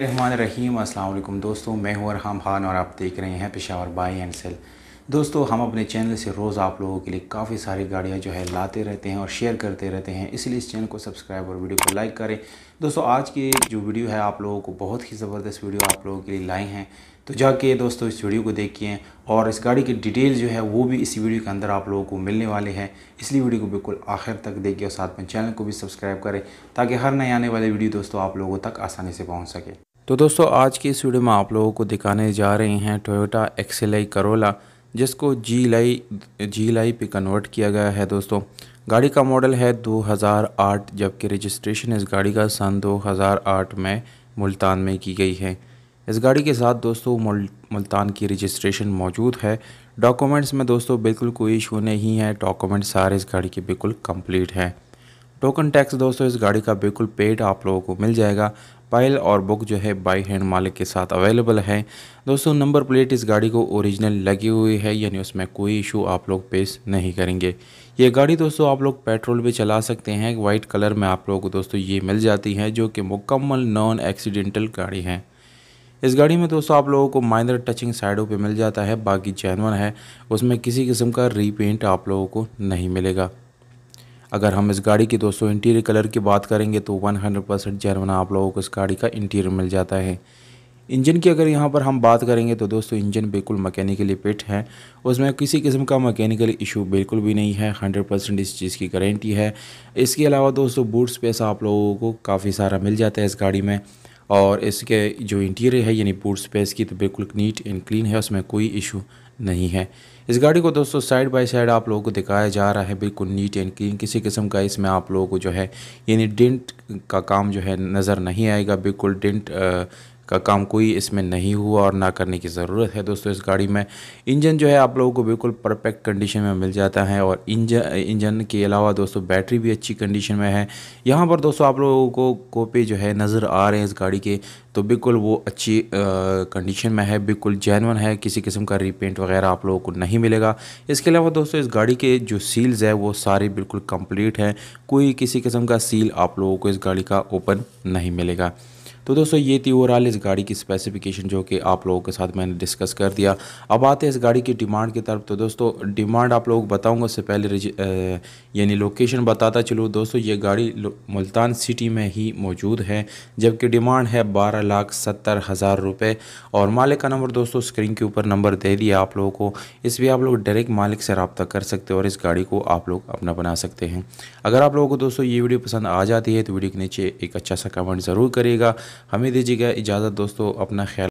रहमान रहीम अस्सलाम दोस्तों मैं हूं अरहम खान और आप देख रहे हैं पेशावर बाई एंड सेल दोस्तों हम अपने चैनल से रोज़ आप लोगों के लिए काफ़ी सारी गाड़ियां जो है लाते रहते हैं और शेयर करते रहते हैं इसलिए इस चैनल को सब्सक्राइब और वीडियो को लाइक करें दोस्तों आज की जो वीडियो है आप लोगों को बहुत ही ज़बरदस्त वीडियो आप लोगों के लिए लाए हैं तो जाके दोस्तों इस वीडियो को देखिए और इस गाड़ी की डिटेल जो है वो भी इस वीडियो के अंदर आप लोगों को मिलने वाले हैं इसलिए वीडियो को बिल्कुल आखिर तक देखिए और साथ में चैनल को भी सब्सक्राइब करें ताकि हर नए आने वाले वीडियो दोस्तों आप लोगों तक आसानी से पहुँच सके तो दोस्तों आज की इस वीडियो में आप लोगों को दिखाने जा रहे हैं टोयोटा एक्सेलाई करोला जिसको जी लाई जी लाई पे कन्वर्ट किया गया है दोस्तों गाड़ी का मॉडल है 2008 जबकि रजिस्ट्रेशन इस गाड़ी का सन 2008 में मुल्तान में की गई है इस गाड़ी के साथ दोस्तों मुल, मुल्तान की रजिस्ट्रेशन मौजूद है डॉक्यूमेंट्स में दोस्तों बिल्कुल कोई इशू नहीं है डॉक्यूमेंट्स सारे इस गाड़ी के बिल्कुल कम्प्लीट हैं टोकन टैक्स दोस्तों इस गाड़ी का बिल्कुल पेड आप लोगों को मिल जाएगा पायल और बुक जो है बाई हैंड मालिक के साथ अवेलेबल है दोस्तों नंबर प्लेट इस गाड़ी को ओरिजिनल लगी हुई है यानी उसमें कोई इशू आप लोग पेश नहीं करेंगे ये गाड़ी दोस्तों आप लोग पेट्रोल भी चला सकते हैं वाइट कलर में आप लोगों को दोस्तों ये मिल जाती है जो कि मुकम्मल नॉन एक्सीडेंटल गाड़ी है इस गाड़ी में दोस्तों आप लोगों को माइनर टचिंग साइडों पे मिल जाता है बाकी जैनवन है उसमें किसी किस्म का रीपेंट आप लोगों को नहीं मिलेगा अगर हम इस गाड़ी की दोस्तों इंटीरियर कलर की बात करेंगे तो 100 परसेंट जर्मना आप लोगों को इस गाड़ी का इंटीरियर मिल जाता है इंजन की अगर यहाँ पर हम बात करेंगे तो दोस्तों इंजन बिल्कुल मैकेनिकली फिट है उसमें किसी किस्म का मैकेनिकल इशू बिल्कुल भी नहीं है 100 परसेंट इस चीज़ की गारंटी है इसके अलावा दोस्तों बूट स्पेस आप लोगों को काफ़ी सारा मिल जाता है इस गाड़ी में और इसके जो इंटीरियर है यानी बूट स्पेस की तो बिल्कुल नीट एंड क्लीन है उसमें कोई इशू नहीं है इस गाड़ी को दोस्तों साइड बाय साइड आप लोगों को दिखाया जा रहा है बिल्कुल नीट एंड क्लीन किसी किस्म का इसमें आप लोगों को जो है यानी डेंट का काम जो है नज़र नहीं आएगा बिल्कुल डेंट का काम कोई इसमें नहीं हुआ और ना करने की ज़रूरत है दोस्तों इस गाड़ी में इंजन जो है आप लोगों को बिल्कुल परफेक्ट कंडीशन में मिल जाता है और इंजन इंजन के अलावा दोस्तों बैटरी भी अच्छी कंडीशन में है यहाँ पर दोस्तों आप लोगों को कॉपी जो है नज़र आ रहे हैं इस गाड़ी के तो बिल्कुल वो अच्छी कंडीशन में है बिल्कुल जैनवन है किसी किस्म का रीपेंट वगैरह आप लोगों को नहीं मिलेगा इसके अलावा दोस्तों इस गाड़ी के जो सील्स है वो सारे बिल्कुल कंप्लीट हैं कोई किसी किस्म का सील आप लोगों को इस गाड़ी का ओपन नहीं मिलेगा तो दोस्तों ये थी ओवरऑल इस गाड़ी की स्पेसिफिकेशन जो कि आप लोगों के साथ मैंने डिस्कस कर दिया अब आते हैं इस गाड़ी की डिमांड की तरफ तो दोस्तों डिमांड आप लोग बताऊँगा उससे पहले यानी लोकेशन बताता चलो दोस्तों ये गाड़ी मुल्तान सिटी में ही मौजूद है जबकि डिमांड है बारह लाख सत्तर हज़ार रुपये और मालिक का नंबर दोस्तों स्क्रीन के ऊपर नंबर दे दिया आप लोगों को इस भी आप लोग डायरेक्ट मालिक से रबता कर सकते हो और इस गाड़ी को आप लोग अपना बना सकते हैं अगर आप लोगों को दोस्तों ये वीडियो पसंद आ जाती है तो वीडियो के नीचे एक अच्छा सा कमेंट ज़रूर करेगा हमें दीजिएगा इजाज़त दोस्तों अपना ख्याल